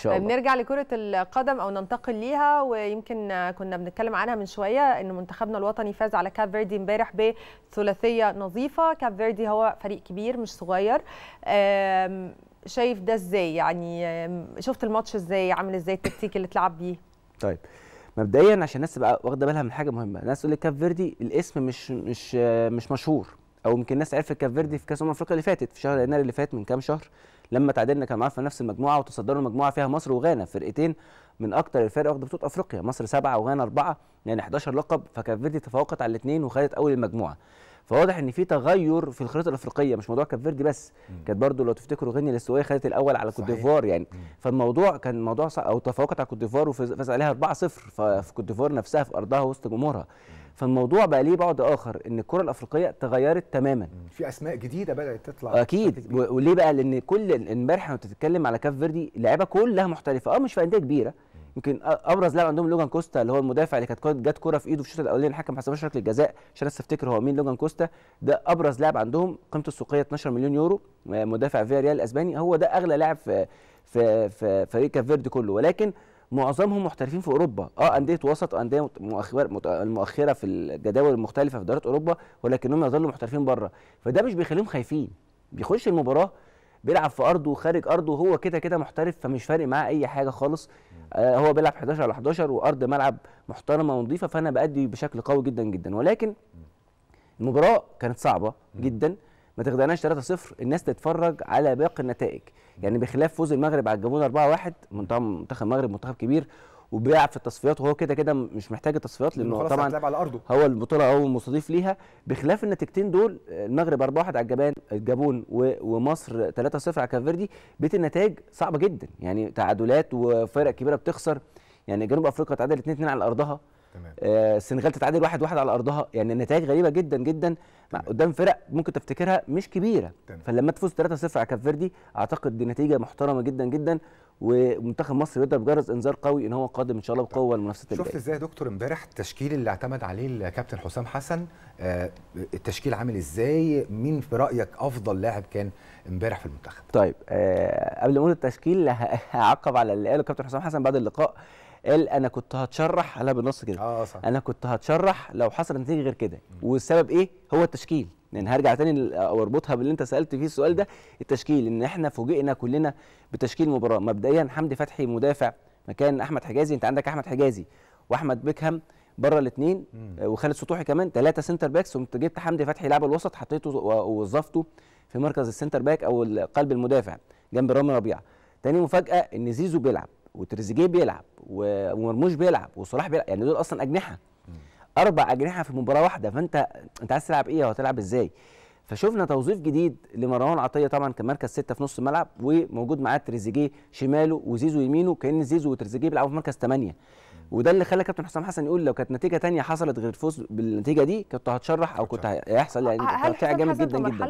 شاء الله بنرجع لكره القدم او ننتقل ليها ويمكن كنا بنتكلم عنها من شويه ان منتخبنا الوطني فاز على كاب فيردي امبارح بثلاثيه نظيفه كاب فيردي هو فريق كبير مش صغير شايف ده ازاي يعني شفت الماتش ازاي عامل ازاي التكتيك اللي اتلعب بيه طيب مبدئيا عشان الناس تبقى واخده بالها من حاجه مهمه الناس تقول لك كاب فيردي الاسم مش مش مش مشهور او يمكن الناس عرفت كاب فيردي في كاس امم افريقيا اللي فاتت في شهر يناير اللي فات من كام شهر لما تعادلنا كان معاه في نفس المجموعه وتصدروا المجموعه فيها مصر وغانا فرقتين من اكتر الفرق واخده بطوله افريقيا مصر سبعه وغانا اربعه يعني 11 لقب فكاب فيردي تفوقت على الاثنين وخدت اول المجموعه فواضح ان في تغير في الخريطه الافريقيه مش موضوع كاب فيردي بس كانت برضو لو تفتكروا غينيا الاستوائيه خدت الاول على كوت ديفوار يعني مم. فالموضوع كان موضوع او تفوقت على كوت ديفوار وفاز عليها 4-0 ففي كوت ديفوار نفسها في ارضها وسط جمهورها مم. فالموضوع بقى ليه بعد اخر ان الكره الافريقيه تغيرت تماما في اسماء جديده بدات تطلع اكيد وليه بقى لان كل امبارح وانت بتتكلم على كاف فيردي اللعيبه كلها محترفه اه مش في انديه كبيره يمكن ابرز لاعب عندهم لوجان كوستا اللي هو المدافع اللي كانت جت كره في ايده في الشوط الاولاني الحكم ما حسبهاش ركله جزاء عشان لسه افتكر هو مين لوجان كوستا ده ابرز لاعب عندهم قيمته السوقيه 12 مليون يورو مدافع فيا ريال الاسباني هو ده اغلى لاعب في في في فريق فيردي كله ولكن معظمهم محترفين في اوروبا اه انديه وسط وانديه مؤخره في الجداول المختلفه في دوريات اوروبا ولكنهم يظلوا محترفين بره فده مش بيخليهم خايفين بيخش المباراه بيلعب في ارضه وخارج ارضه وهو كده كده محترف فمش فارق معاه اي حاجه خالص آه هو بيلعب 11 على 11 وارض ملعب محترمه ونظيفه فانا بادي بشكل قوي جدا جدا ولكن المباراه كانت صعبه جدا ما تخدعناش 3-0 الناس تتفرج على باقي النتائج يعني بخلاف فوز المغرب على الجابون 4-1 منتخب المغرب منتخب كبير وبيلعب في التصفيات وهو كده كده مش محتاج التصفيات لانه طبعا على أرضه. هو البطوله او مستضيف ليها بخلاف النتيجتين دول المغرب 4-1 على الجبان الجابون ومصر 3-0 على كافيردي بيت النتائج صعبه جدا يعني تعادلات وفرق كبيره بتخسر يعني جنوب افريقيا تعادل 2-2 على ارضها آه، السنغال تتعادل واحد واحد على ارضها يعني النتائج غريبه جدا جدا مع قدام فرق ممكن تفتكرها مش كبيره تمام. فلما تفوز 3-0 على كاب فيردي اعتقد دي نتيجه محترمه جدا جدا ومنتخب مصر يضرب جرس انذار قوي ان هو قادم ان شاء الله بقوه لمنافسه الباقي شفت ازاي يا دكتور امبارح التشكيل اللي اعتمد عليه الكابتن حسام حسن آه التشكيل عامل ازاي مين في رايك افضل لاعب كان امبارح في المنتخب طيب آه قبل ما اقول التشكيل هعقب على اللي قاله الكابتن حسام حسن بعد اللقاء قال انا كنت هتشرح قالها بالنص كده آه صح. انا كنت هتشرح لو حصل نتيجه غير كده والسبب ايه هو التشكيل لان يعني هرجع تاني واربطها باللي انت سالت فيه السؤال ده التشكيل ان احنا فوجئنا كلنا بتشكيل مباراه مبدئيا حمدي فتحي مدافع مكان احمد حجازي انت عندك احمد حجازي واحمد بيكهام بره الاثنين آه، وخالد سطوحي كمان ثلاثه سنتر باكس وانت جبت حمدي فتحي لاعب الوسط حطيته ووظفته في مركز السنتر باك او قلب المدافع جنب رامي ربيعه تاني مفاجاه ان زيزو بيلعب وتريزيجيه بيلعب ومرموش بيلعب وصلاح بيلعب يعني دول اصلا اجنحه اربع اجنحه في مباراه واحده فانت انت عايز تلعب ايه وهتلعب ازاي فشفنا توظيف جديد لمروان عطيه طبعا كمركز سته في نص الملعب وموجود معاه تريزيجيه شماله وزيزو يمينه كان زيزو وتريزيجيه بيلعبوا في مركز ثمانيه وده اللي خلى كابتن حسام حسن يقول لو كانت نتيجه تانية حصلت غير الفوز بالنتيجه دي كنت هتشرح او كنت هيحصل يعني كانت جامد جدا جدا